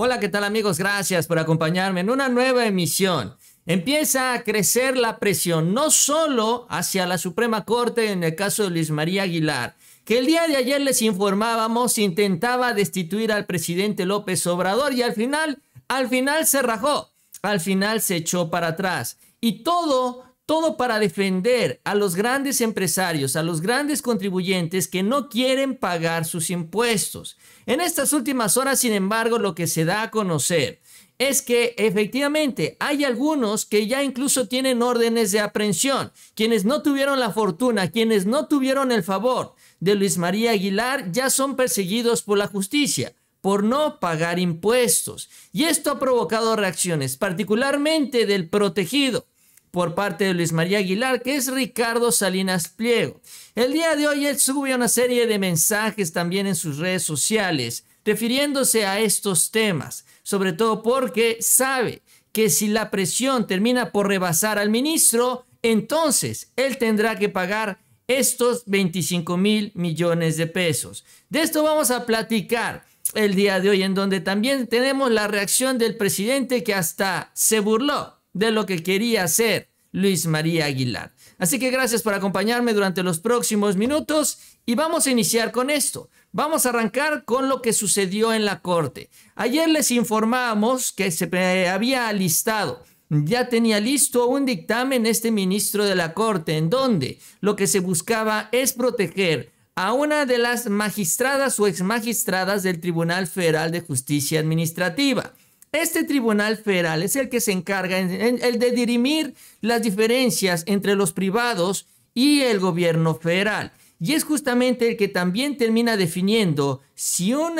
Hola, ¿qué tal amigos? Gracias por acompañarme en una nueva emisión. Empieza a crecer la presión, no solo hacia la Suprema Corte en el caso de Luis María Aguilar, que el día de ayer les informábamos intentaba destituir al presidente López Obrador y al final, al final se rajó, al final se echó para atrás. Y todo todo para defender a los grandes empresarios, a los grandes contribuyentes que no quieren pagar sus impuestos. En estas últimas horas, sin embargo, lo que se da a conocer es que efectivamente hay algunos que ya incluso tienen órdenes de aprehensión, quienes no tuvieron la fortuna, quienes no tuvieron el favor de Luis María Aguilar, ya son perseguidos por la justicia por no pagar impuestos. Y esto ha provocado reacciones, particularmente del protegido, por parte de Luis María Aguilar, que es Ricardo Salinas Pliego. El día de hoy él subió una serie de mensajes también en sus redes sociales, refiriéndose a estos temas, sobre todo porque sabe que si la presión termina por rebasar al ministro, entonces él tendrá que pagar estos 25 mil millones de pesos. De esto vamos a platicar el día de hoy, en donde también tenemos la reacción del presidente que hasta se burló de lo que quería hacer Luis María Aguilar. Así que gracias por acompañarme durante los próximos minutos y vamos a iniciar con esto. Vamos a arrancar con lo que sucedió en la corte. Ayer les informamos que se había alistado ya tenía listo un dictamen este ministro de la Corte, en donde lo que se buscaba es proteger a una de las magistradas o exmagistradas del Tribunal Federal de Justicia Administrativa. Este tribunal federal es el que se encarga el de dirimir las diferencias entre los privados y el gobierno federal. Y es justamente el que también termina definiendo si un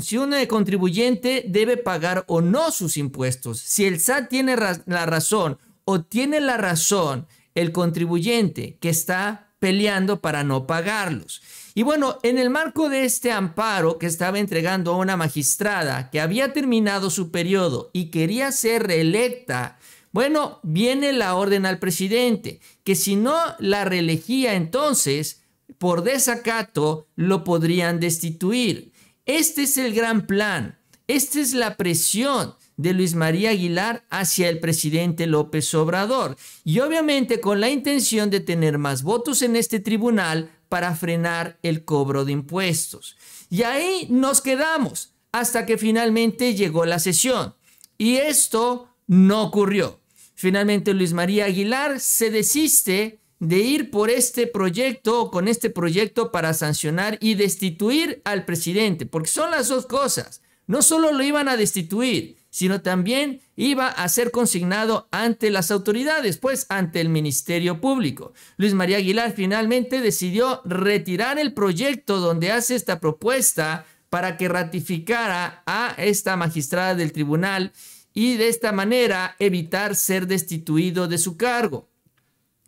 si una contribuyente debe pagar o no sus impuestos. Si el SAT tiene la razón o tiene la razón el contribuyente que está peleando para no pagarlos. Y bueno, en el marco de este amparo que estaba entregando a una magistrada que había terminado su periodo y quería ser reelecta, bueno, viene la orden al presidente, que si no la reelegía entonces, por desacato, lo podrían destituir. Este es el gran plan, esta es la presión de Luis María Aguilar hacia el presidente López Obrador y obviamente con la intención de tener más votos en este tribunal para frenar el cobro de impuestos. Y ahí nos quedamos hasta que finalmente llegó la sesión y esto no ocurrió. Finalmente Luis María Aguilar se desiste de ir por este proyecto con este proyecto para sancionar y destituir al presidente, porque son las dos cosas. No solo lo iban a destituir, sino también iba a ser consignado ante las autoridades, pues ante el Ministerio Público. Luis María Aguilar finalmente decidió retirar el proyecto donde hace esta propuesta para que ratificara a esta magistrada del tribunal y de esta manera evitar ser destituido de su cargo.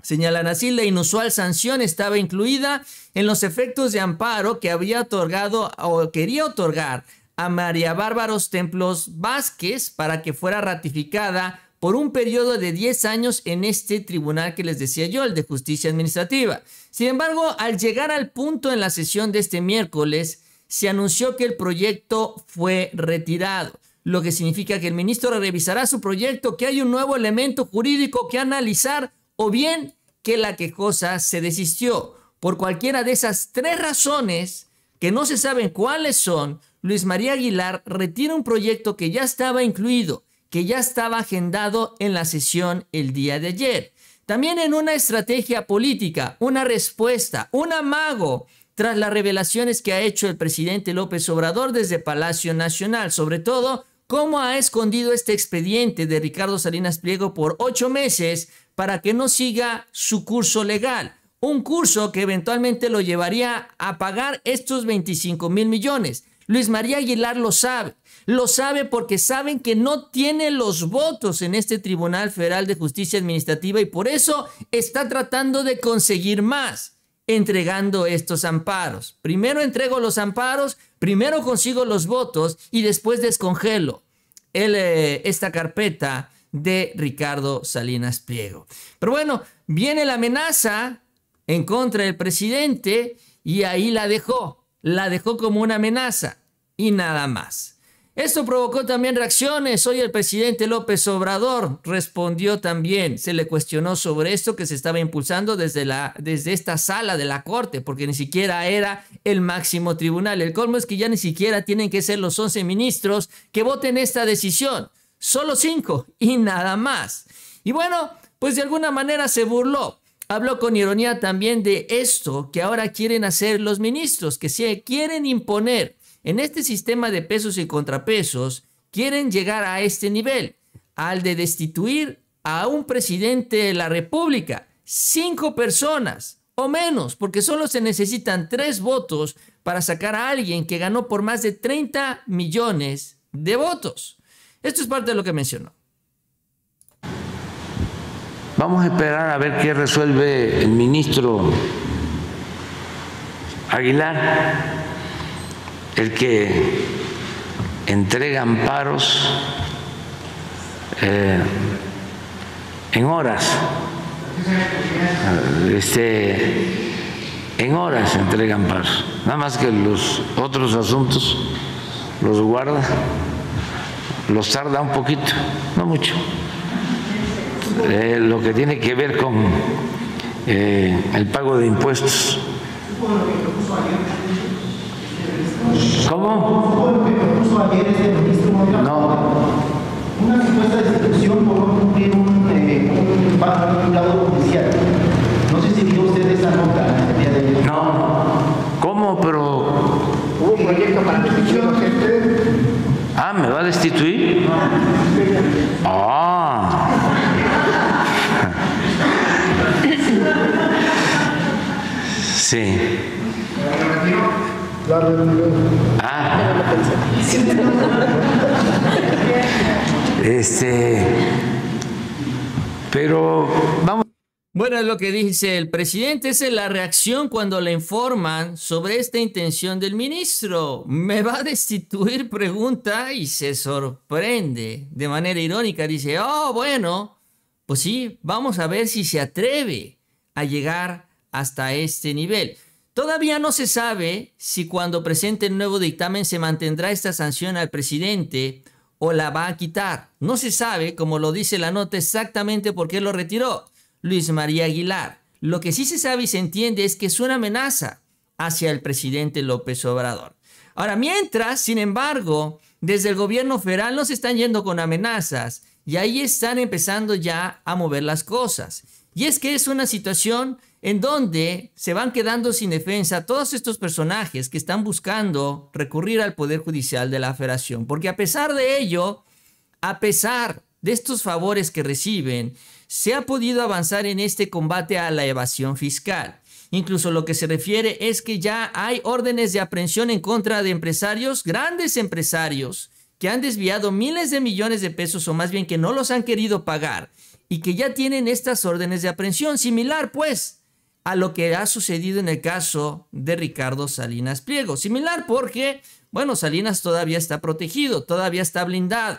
Señalan así, la inusual sanción estaba incluida en los efectos de amparo que había otorgado o quería otorgar a María Bárbaros Templos Vázquez para que fuera ratificada por un periodo de 10 años en este tribunal que les decía yo, el de justicia administrativa. Sin embargo, al llegar al punto en la sesión de este miércoles, se anunció que el proyecto fue retirado, lo que significa que el ministro revisará su proyecto, que hay un nuevo elemento jurídico que analizar o bien que la cosa se desistió. Por cualquiera de esas tres razones, que no se saben cuáles son, Luis María Aguilar retira un proyecto que ya estaba incluido, que ya estaba agendado en la sesión el día de ayer. También en una estrategia política, una respuesta, un amago tras las revelaciones que ha hecho el presidente López Obrador desde Palacio Nacional, sobre todo cómo ha escondido este expediente de Ricardo Salinas Pliego por ocho meses para que no siga su curso legal. Un curso que eventualmente lo llevaría a pagar estos 25 mil millones. Luis María Aguilar lo sabe. Lo sabe porque saben que no tiene los votos en este Tribunal Federal de Justicia Administrativa y por eso está tratando de conseguir más entregando estos amparos. Primero entrego los amparos, primero consigo los votos y después descongelo eh, esta carpeta de Ricardo Salinas Pliego. Pero bueno, viene la amenaza en contra del presidente y ahí la dejó la dejó como una amenaza y nada más. Esto provocó también reacciones. Hoy el presidente López Obrador respondió también, se le cuestionó sobre esto que se estaba impulsando desde, la, desde esta sala de la Corte, porque ni siquiera era el máximo tribunal. El colmo es que ya ni siquiera tienen que ser los 11 ministros que voten esta decisión, solo 5 y nada más. Y bueno, pues de alguna manera se burló Hablo con ironía también de esto que ahora quieren hacer los ministros, que si quieren imponer en este sistema de pesos y contrapesos, quieren llegar a este nivel, al de destituir a un presidente de la República, cinco personas o menos, porque solo se necesitan tres votos para sacar a alguien que ganó por más de 30 millones de votos. Esto es parte de lo que mencionó. Vamos a esperar a ver qué resuelve el ministro Aguilar, el que entrega amparos eh, en horas. Este, en horas entrega amparos. Nada más que los otros asuntos los guarda, los tarda un poquito, no mucho eh, lo que tiene que ver con eh, el pago de impuestos. ¿Cómo? No una supuesta destitución por no cumplir un, eh, un, judicial. No sé si vio usted esa nota el día de ayer. No, ¿cómo? Pero. Hubo un proyecto para destitución. Ah, ¿me va a destituir? No. Ah. Sí. Ah. Este. Pero vamos. Bueno, lo que dice el presidente, es la reacción cuando le informan sobre esta intención del ministro. Me va a destituir, pregunta, y se sorprende. De manera irónica dice, oh, bueno, pues sí, vamos a ver si se atreve a llegar hasta este nivel. Todavía no se sabe si cuando presente el nuevo dictamen se mantendrá esta sanción al presidente o la va a quitar. No se sabe, como lo dice la nota, exactamente por qué lo retiró Luis María Aguilar. Lo que sí se sabe y se entiende es que es una amenaza hacia el presidente López Obrador. Ahora, mientras, sin embargo, desde el gobierno federal no se están yendo con amenazas, y ahí están empezando ya a mover las cosas. Y es que es una situación en donde se van quedando sin defensa todos estos personajes que están buscando recurrir al Poder Judicial de la Federación. Porque a pesar de ello, a pesar de estos favores que reciben, se ha podido avanzar en este combate a la evasión fiscal. Incluso lo que se refiere es que ya hay órdenes de aprehensión en contra de empresarios, grandes empresarios, que han desviado miles de millones de pesos o más bien que no los han querido pagar y que ya tienen estas órdenes de aprehensión, similar pues a lo que ha sucedido en el caso de Ricardo Salinas Pliego. Similar porque, bueno, Salinas todavía está protegido, todavía está blindado.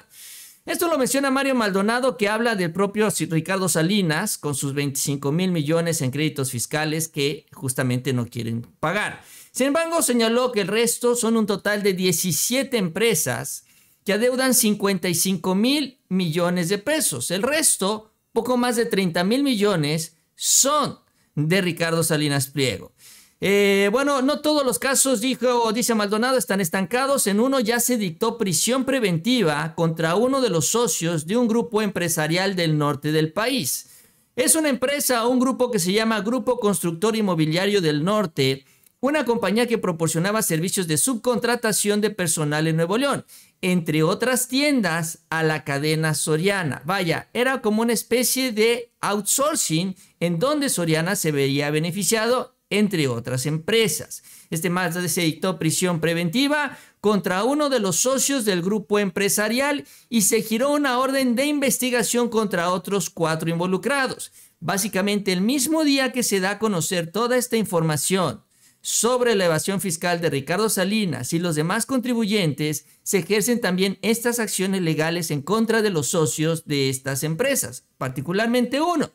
Esto lo menciona Mario Maldonado que habla del propio Ricardo Salinas con sus 25 mil millones en créditos fiscales que justamente no quieren pagar. Sin embargo, señaló que el resto son un total de 17 empresas que adeudan 55 mil millones de pesos. El resto, poco más de 30 mil millones, son de Ricardo Salinas Pliego. Eh, bueno, no todos los casos, dijo, dice Maldonado, están estancados. En uno ya se dictó prisión preventiva contra uno de los socios de un grupo empresarial del norte del país. Es una empresa, un grupo que se llama Grupo Constructor Inmobiliario del Norte, una compañía que proporcionaba servicios de subcontratación de personal en Nuevo León entre otras tiendas, a la cadena Soriana. Vaya, era como una especie de outsourcing en donde Soriana se vería beneficiado, entre otras empresas. Este martes se dictó prisión preventiva contra uno de los socios del grupo empresarial y se giró una orden de investigación contra otros cuatro involucrados. Básicamente el mismo día que se da a conocer toda esta información sobre la evasión fiscal de Ricardo Salinas y los demás contribuyentes, se ejercen también estas acciones legales en contra de los socios de estas empresas, particularmente uno.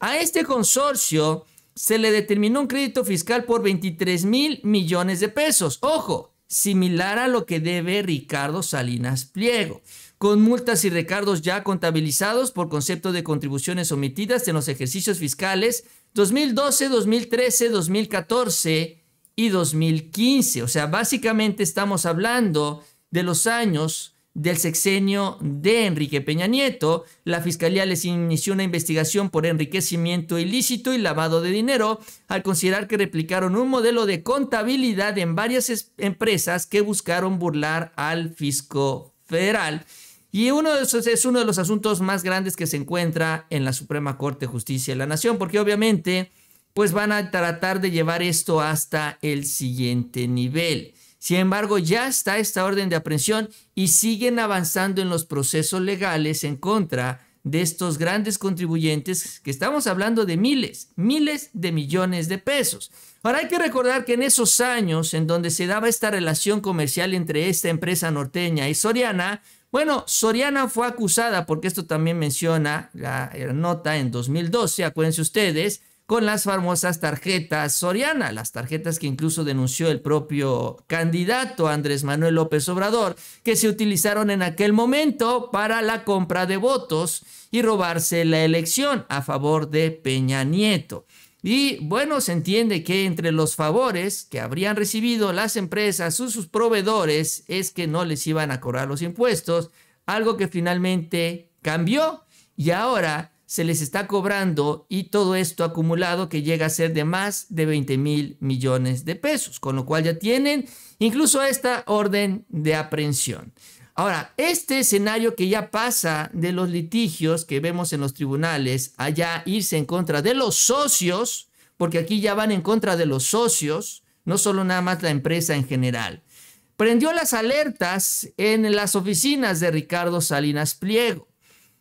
A este consorcio se le determinó un crédito fiscal por 23 mil millones de pesos. Ojo, similar a lo que debe Ricardo Salinas Pliego, con multas y recargos ya contabilizados por concepto de contribuciones omitidas en los ejercicios fiscales 2012, 2013, 2014 y 2015. O sea, básicamente estamos hablando de los años del sexenio de Enrique Peña Nieto. La Fiscalía les inició una investigación por enriquecimiento ilícito y lavado de dinero al considerar que replicaron un modelo de contabilidad en varias empresas que buscaron burlar al fisco federal. Y uno de esos es uno de los asuntos más grandes que se encuentra en la Suprema Corte de Justicia de la Nación, porque obviamente pues van a tratar de llevar esto hasta el siguiente nivel. Sin embargo, ya está esta orden de aprehensión y siguen avanzando en los procesos legales en contra de estos grandes contribuyentes que estamos hablando de miles, miles de millones de pesos. Ahora hay que recordar que en esos años en donde se daba esta relación comercial entre esta empresa norteña y Soriana, bueno, Soriana fue acusada, porque esto también menciona la nota en 2012, acuérdense ustedes, con las famosas tarjetas Soriana, las tarjetas que incluso denunció el propio candidato Andrés Manuel López Obrador, que se utilizaron en aquel momento para la compra de votos y robarse la elección a favor de Peña Nieto. Y bueno, se entiende que entre los favores que habrían recibido las empresas o sus proveedores es que no les iban a cobrar los impuestos, algo que finalmente cambió y ahora se les está cobrando y todo esto acumulado que llega a ser de más de 20 mil millones de pesos, con lo cual ya tienen incluso esta orden de aprehensión. Ahora, este escenario que ya pasa de los litigios que vemos en los tribunales, allá irse en contra de los socios, porque aquí ya van en contra de los socios, no solo nada más la empresa en general. Prendió las alertas en las oficinas de Ricardo Salinas Pliego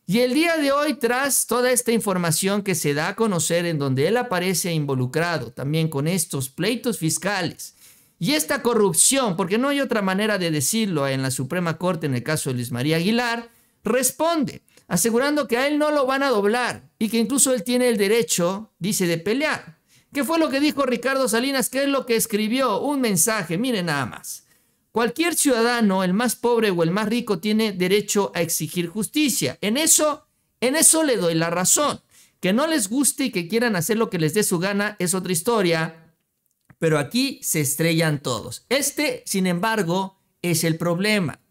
y el día de hoy, tras toda esta información que se da a conocer en donde él aparece involucrado también con estos pleitos fiscales y esta corrupción, porque no hay otra manera de decirlo en la Suprema Corte en el caso de Luis María Aguilar, responde asegurando que a él no lo van a doblar y que incluso él tiene el derecho, dice, de pelear. ¿Qué fue lo que dijo Ricardo Salinas? ¿Qué es lo que escribió? Un mensaje, miren nada más. Cualquier ciudadano, el más pobre o el más rico, tiene derecho a exigir justicia. En eso, en le doy la razón. Que no les guste y que quieran hacer lo que les dé su gana es otra historia, pero aquí se estrellan todos. Este, sin embargo, es el problema.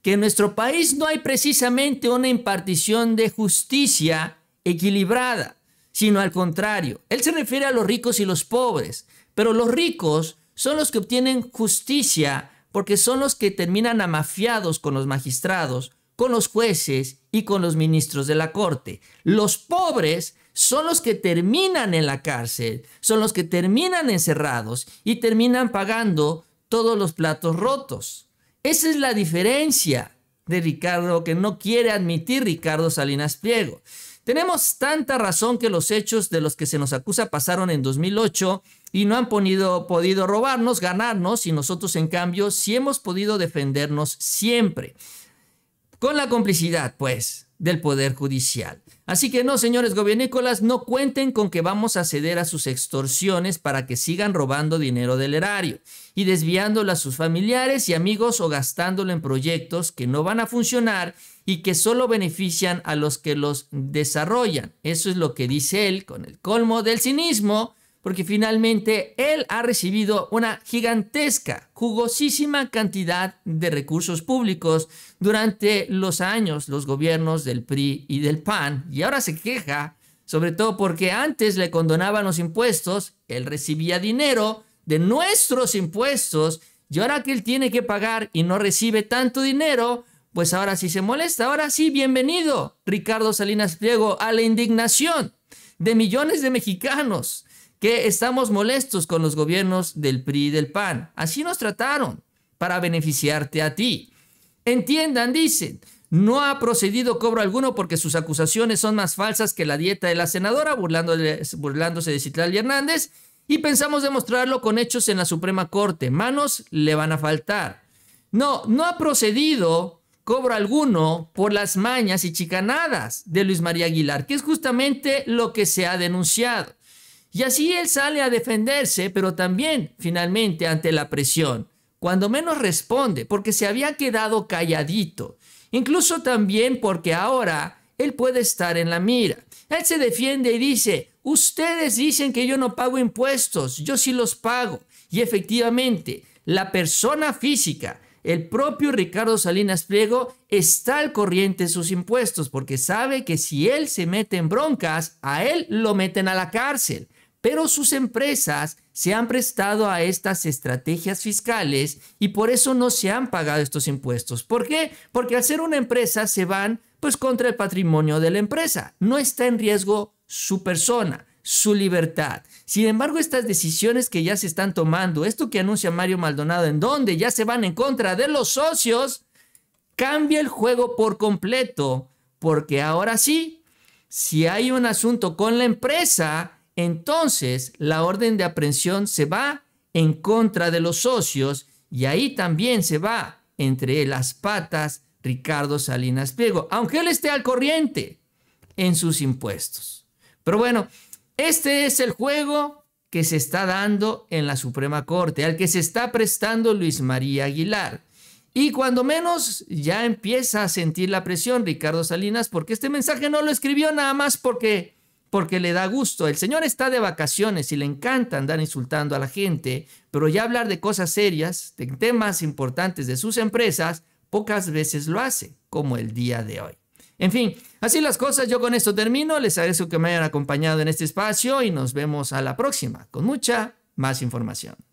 Que en nuestro país no hay precisamente una impartición de justicia equilibrada, sino al contrario. Él se refiere a los ricos y los pobres, pero los ricos son los que obtienen justicia porque son los que terminan amafiados con los magistrados, con los jueces y con los ministros de la corte. Los pobres son los que terminan en la cárcel, son los que terminan encerrados y terminan pagando todos los platos rotos. Esa es la diferencia de Ricardo que no quiere admitir Ricardo Salinas Pliego. Tenemos tanta razón que los hechos de los que se nos acusa pasaron en 2008 y no han podido robarnos, ganarnos, y nosotros en cambio sí hemos podido defendernos siempre, con la complicidad, pues, del Poder Judicial. Así que no, señores gobiernícolas, no cuenten con que vamos a ceder a sus extorsiones para que sigan robando dinero del erario y desviándolo a sus familiares y amigos o gastándolo en proyectos que no van a funcionar y que solo benefician a los que los desarrollan. Eso es lo que dice él con el colmo del cinismo porque finalmente él ha recibido una gigantesca, jugosísima cantidad de recursos públicos durante los años, los gobiernos del PRI y del PAN, y ahora se queja, sobre todo porque antes le condonaban los impuestos, él recibía dinero de nuestros impuestos, y ahora que él tiene que pagar y no recibe tanto dinero, pues ahora sí se molesta, ahora sí, bienvenido, Ricardo Salinas Pliego, a la indignación de millones de mexicanos que estamos molestos con los gobiernos del PRI y del PAN. Así nos trataron para beneficiarte a ti. Entiendan, dicen, no ha procedido cobro alguno porque sus acusaciones son más falsas que la dieta de la senadora, burlándose de Citral Hernández, y pensamos demostrarlo con hechos en la Suprema Corte. Manos le van a faltar. No, no ha procedido cobro alguno por las mañas y chicanadas de Luis María Aguilar, que es justamente lo que se ha denunciado. Y así él sale a defenderse, pero también finalmente ante la presión, cuando menos responde, porque se había quedado calladito, incluso también porque ahora él puede estar en la mira. Él se defiende y dice, ustedes dicen que yo no pago impuestos, yo sí los pago. Y efectivamente, la persona física, el propio Ricardo Salinas Pliego, está al corriente de sus impuestos porque sabe que si él se mete en broncas, a él lo meten a la cárcel pero sus empresas se han prestado a estas estrategias fiscales y por eso no se han pagado estos impuestos. ¿Por qué? Porque al ser una empresa se van pues contra el patrimonio de la empresa. No está en riesgo su persona, su libertad. Sin embargo, estas decisiones que ya se están tomando, esto que anuncia Mario Maldonado, en donde ya se van en contra de los socios, cambia el juego por completo, porque ahora sí, si hay un asunto con la empresa, entonces la orden de aprehensión se va en contra de los socios y ahí también se va entre las patas Ricardo Salinas Pliego, aunque él esté al corriente en sus impuestos. Pero bueno, este es el juego que se está dando en la Suprema Corte, al que se está prestando Luis María Aguilar. Y cuando menos ya empieza a sentir la presión Ricardo Salinas, porque este mensaje no lo escribió nada más porque porque le da gusto. El señor está de vacaciones y le encanta andar insultando a la gente, pero ya hablar de cosas serias, de temas importantes de sus empresas, pocas veces lo hace, como el día de hoy. En fin, así las cosas, yo con esto termino, les agradezco que me hayan acompañado en este espacio y nos vemos a la próxima con mucha más información.